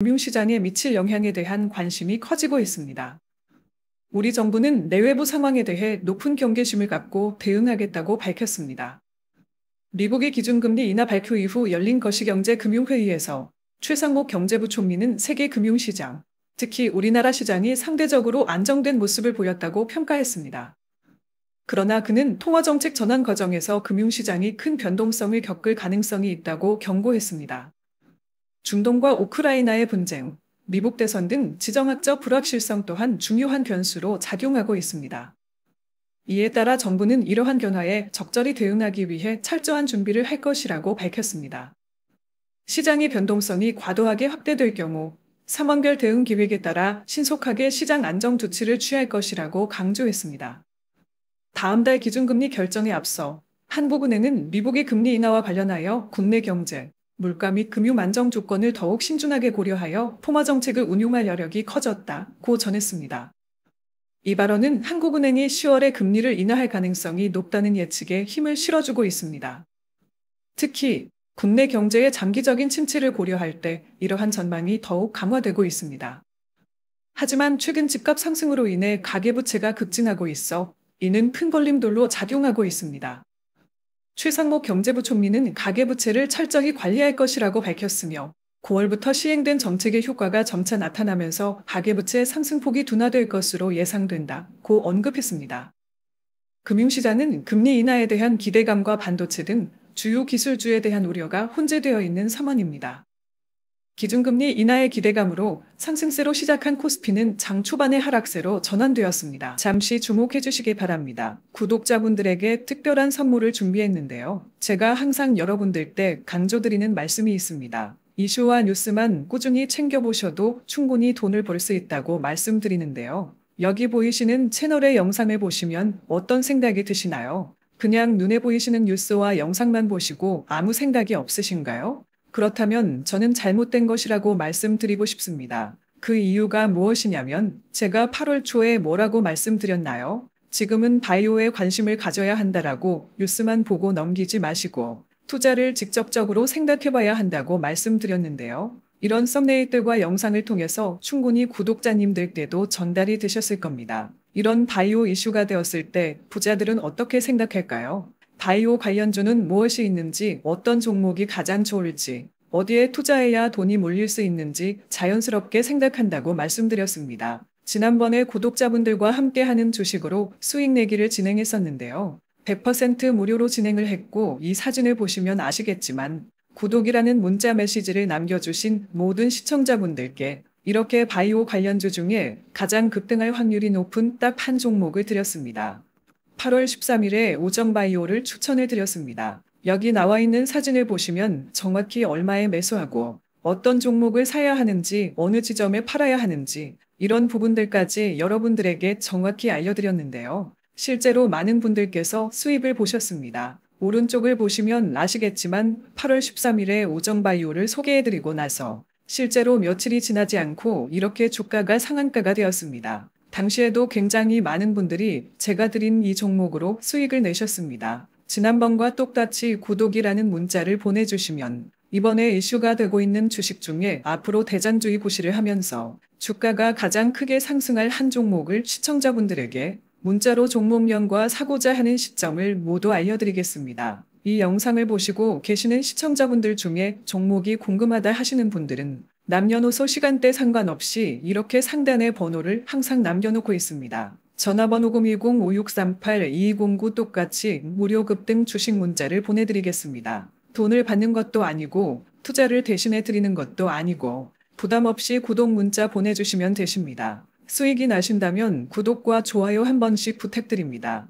금융시장에 미칠 영향에 대한 관심이 커지고 있습니다. 우리 정부는 내외부 상황에 대해 높은 경계심을 갖고 대응하겠다고 밝혔습니다. 미국의 기준금리 인하 발표 이후 열린 거시경제금융회의에서 최상목 경제부총리는 세계 금융시장, 특히 우리나라 시장이 상대적으로 안정된 모습을 보였다고 평가했습니다. 그러나 그는 통화정책 전환 과정에서 금융시장이 큰 변동성을 겪을 가능성이 있다고 경고했습니다. 중동과 우크라이나의 분쟁, 미국 대선 등 지정학적 불확실성 또한 중요한 변수로 작용하고 있습니다. 이에 따라 정부는 이러한 변화에 적절히 대응하기 위해 철저한 준비를 할 것이라고 밝혔습니다. 시장의 변동성이 과도하게 확대될 경우 3원별 대응 기획에 따라 신속하게 시장 안정 조치를 취할 것이라고 강조했습니다. 다음 달 기준금리 결정에 앞서 한국은행은 미국의 금리 인하와 관련하여 국내 경제, 물가 및 금융 안정 조건을 더욱 신중하게 고려하여 포마 정책을 운용할 여력이 커졌다고 전했습니다. 이 발언은 한국은행이 10월에 금리를 인하할 가능성이 높다는 예측에 힘을 실어주고 있습니다. 특히 국내 경제의 장기적인 침체를 고려할 때 이러한 전망이 더욱 강화되고 있습니다. 하지만 최근 집값 상승으로 인해 가계부채가 급증하고 있어 이는 큰 걸림돌로 작용하고 있습니다. 최상목 경제부총리는 가계부채를 철저히 관리할 것이라고 밝혔으며 9월부터 시행된 정책의 효과가 점차 나타나면서 가계부채 상승폭이 둔화될 것으로 예상된다고 언급했습니다. 금융시장은 금리 인하에 대한 기대감과 반도체 등 주요 기술주에 대한 우려가 혼재되어 있는 상황입니다. 기준금리 인하의 기대감으로 상승세로 시작한 코스피는 장 초반의 하락세로 전환되었습니다. 잠시 주목해 주시기 바랍니다. 구독자분들에게 특별한 선물을 준비했는데요. 제가 항상 여러분들 때 강조드리는 말씀이 있습니다. 이슈와 뉴스만 꾸준히 챙겨보셔도 충분히 돈을 벌 수 있다고 말씀드리는데요. 여기 보이시는 채널의 영상을 보시면 어떤 생각이 드시나요? 그냥 눈에 보이시는 뉴스와 영상만 보시고 아무 생각이 없으신가요? 그렇다면 저는 잘못된 것이라고 말씀드리고 싶습니다. 그 이유가 무엇이냐면 제가 8월 초에 뭐라고 말씀드렸나요? 지금은 바이오에 관심을 가져야 한다라고 뉴스만 보고 넘기지 마시고 투자를 직접적으로 생각해봐야 한다고 말씀드렸는데요. 이런 썸네일들과 영상을 통해서 충분히 구독자님들께도 전달이 되셨을 겁니다. 이런 바이오 이슈가 되었을 때 부자들은 어떻게 생각할까요? 바이오 관련주는 무엇이 있는지 어떤 종목이 가장 좋을지 어디에 투자해야 돈이 몰릴 수 있는지 자연스럽게 생각한다고 말씀드렸습니다. 지난번에 구독자분들과 함께하는 주식으로 수익 내기를 진행했었는데요. 100% 무료로 진행을 했고 이 사진을 보시면 아시겠지만 구독이라는 문자 메시지를 남겨주신 모든 시청자분들께 이렇게 바이오 관련주 중에 가장 급등할 확률이 높은 딱 한 종목을 드렸습니다. 8월 13일에 오정바이오를 추천해 드렸습니다. 여기 나와 있는 사진을 보시면 정확히 얼마에 매수하고 어떤 종목을 사야 하는지 어느 지점에 팔아야 하는지 이런 부분들까지 여러분들에게 정확히 알려드렸는데요. 실제로 많은 분들께서 수입을 보셨습니다. 오른쪽을 보시면 아시겠지만 8월 13일에 오정바이오를 소개해드리고 나서 실제로 며칠이 지나지 않고 이렇게 주가가 상한가가 되었습니다. 당시에도 굉장히 많은 분들이 제가 드린 이 종목으로 수익을 내셨습니다. 지난번과 똑같이 구독이라는 문자를 보내주시면 이번에 이슈가 되고 있는 주식 중에 앞으로 대잔주의 고시를 하면서 주가가 가장 크게 상승할 한 종목을 시청자분들에게 문자로 종목명과 사고자 하는 시점을 모두 알려드리겠습니다. 이 영상을 보시고 계시는 시청자분들 중에 종목이 궁금하다 하시는 분들은 남녀노소 시간대 상관없이 이렇게 상단의 번호를 항상 남겨놓고 있습니다. 전화번호 0 2 0 5 6 3 8 2 2 0 9 똑같이 무료 급등 주식 문자를 보내드리겠습니다. 돈을 받는 것도 아니고 투자를 대신해 드리는 것도 아니고 부담 없이 구독 문자 보내주시면 되십니다. 수익이 나신다면 구독과 좋아요 한 번씩 부탁드립니다.